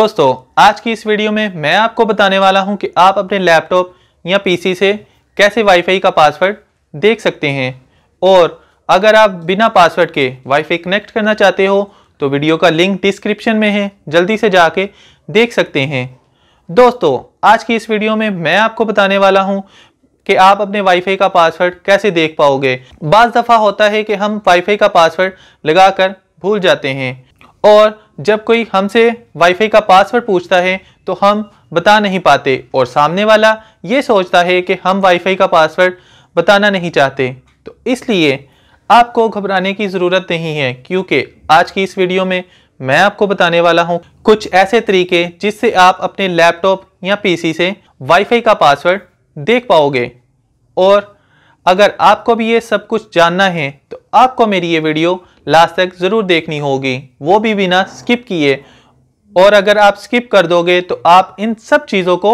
दोस्तों आज की इस वीडियो में मैं आपको बताने वाला हूं कि आप अपने लैपटॉप या पीसी से कैसे वाईफाई का पासवर्ड देख सकते हैं और अगर आप बिना पासवर्ड के वाईफाई कनेक्ट करना चाहते हो तो वीडियो का लिंक डिस्क्रिप्शन में है जल्दी से जाके देख सकते हैं दोस्तों आज की इस वीडियो में मैं आपको बताने वाला हूँ कि आप अपने वाईफाई का पासवर्ड कैसे देख पाओगे बाज़ दफ़ा होता है कि हम वाईफाई का पासवर्ड लगा भूल जाते हैं और जब कोई हमसे वाईफाई का पासवर्ड पूछता है तो हम बता नहीं पाते और सामने वाला ये सोचता है कि हम वाईफाई का पासवर्ड बताना नहीं चाहते तो इसलिए आपको घबराने की ज़रूरत नहीं है क्योंकि आज की इस वीडियो में मैं आपको बताने वाला हूँ कुछ ऐसे तरीके जिससे आप अपने लैपटॉप या पीसी से वाईफाई का पासवर्ड देख पाओगे और अगर आपको भी ये सब कुछ जानना है तो आपको मेरी ये वीडियो लास्ट तक ज़रूर देखनी होगी वो भी बिना स्किप किए और अगर आप स्किप कर दोगे तो आप इन सब चीज़ों को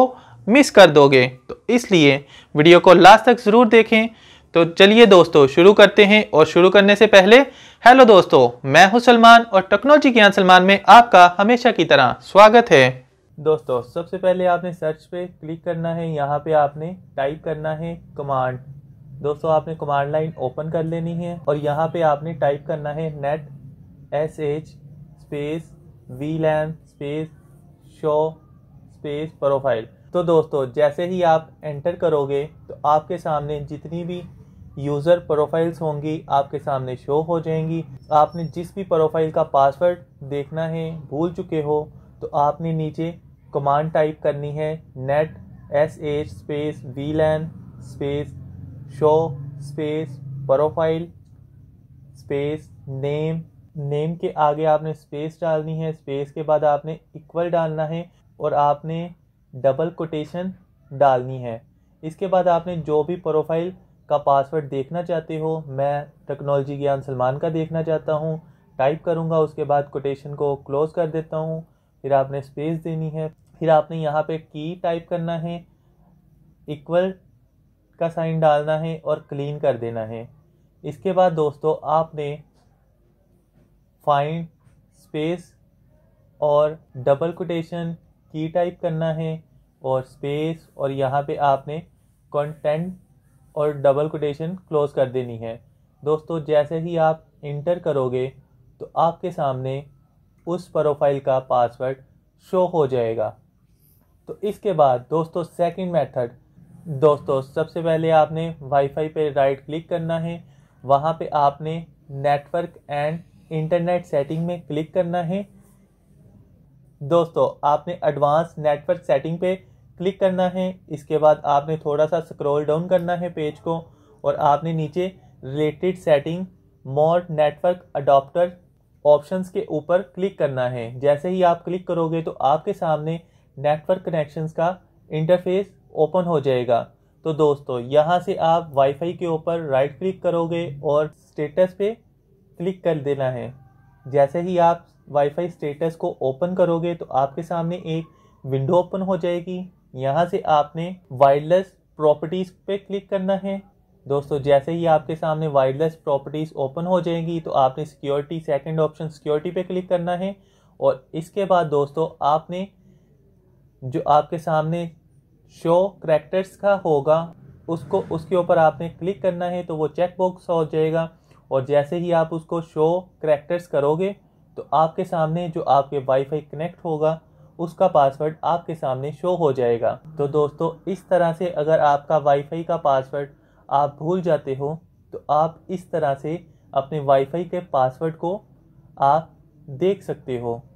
मिस कर दोगे तो इसलिए वीडियो को लास्ट तक ज़रूर देखें तो चलिए दोस्तों शुरू करते हैं और शुरू करने से पहले हेलो दोस्तों मैं हूं सलमान और टेक्नोलॉजी ज्ञान सलमान में आपका हमेशा की तरह स्वागत है दोस्तों सबसे पहले आपने सर्च पे क्लिक करना है यहाँ पे आपने टाइप करना है कमांड दोस्तों आपने कमांड लाइन ओपन कर लेनी है और यहाँ पे आपने टाइप करना है नेट एस एच स्पेस वी LAN space show space profile तो दोस्तों जैसे ही आप एंटर करोगे तो आपके सामने जितनी भी यूज़र प्रोफाइल्स होंगी आपके सामने शो हो जाएंगी आपने जिस भी प्रोफाइल का पासवर्ड देखना है भूल चुके हो तो आपने नीचे कमांड टाइप करनी है नेट एस एच स्पेस वी LAN space show space profile space name name के आगे आपने स्पेस डालनी है स्पेस के बाद आपने इक्वल डालना है और आपने डबल कोटेशन डालनी है इसके बाद आपने जो भी प्रोफाइल का पासवर्ड देखना चाहते हो मैं टेक्नोलॉजी ज्ञान सलमान का देखना चाहता हूँ टाइप करूँगा उसके बाद कोटेशन को क्लोज़ कर देता हूँ फिर आपने स्पेस देनी है फिर आपने यहाँ पे की टाइप करना है इक्वल का साइन डालना है और क्लीन कर देना है इसके बाद दोस्तों आपने फाइंड स्पेस और डबल कोटेशन की टाइप करना है और स्पेस और यहाँ पे आपने कंटेंट और डबल कोटेशन क्लोज कर देनी है दोस्तों जैसे ही आप इंटर करोगे तो आपके सामने उस प्रोफाइल का पासवर्ड शो हो जाएगा तो इसके बाद दोस्तों सेकंड मेथड दोस्तों सबसे पहले आपने वाईफाई पे राइट क्लिक करना है वहाँ पे आपने नेटवर्क एंड इंटरनेट सेटिंग में क्लिक करना है दोस्तों आपने एडवांस नेटवर्क सेटिंग पे क्लिक करना है इसके बाद आपने थोड़ा सा स्क्रॉल डाउन करना है पेज को और आपने नीचे related setting more network adapter options के ऊपर क्लिक करना है जैसे ही आप क्लिक करोगे तो आपके सामने नेटवर्क कनेक्शंस का इंटरफेस ओपन हो जाएगा तो दोस्तों यहाँ से आप वाईफाई के ऊपर राइट क्लिक करोगे और स्टेटस पे क्लिक कर देना है जैसे ही आप वाईफाई स्टेटस को ओपन करोगे तो आपके सामने एक विंडो ओपन हो जाएगी यहाँ से आपने वायरलेस प्रॉपर्टीज़ पे क्लिक करना है दोस्तों जैसे ही आपके सामने वायरलेस प्रॉपर्टीज़ ओपन हो जाएंगी तो आपने सिक्योरिटी सेकंड ऑप्शन सिक्योरिटी पे क्लिक करना है और इसके बाद दोस्तों आपने जो आपके सामने शो करेक्टर्स का होगा उसको उसके ऊपर आपने क्लिक करना है तो वो चेक बॉक्स हो जाएगा और जैसे ही आप उसको शो करेक्टर्स करोगे तो आपके सामने जो आपके वाईफाई कनेक्ट होगा उसका पासवर्ड आपके सामने शो हो जाएगा तो दोस्तों इस तरह से अगर आपका वाईफाई का पासवर्ड आप भूल जाते हो तो आप इस तरह से अपने वाईफाई के पासवर्ड को आप देख सकते हो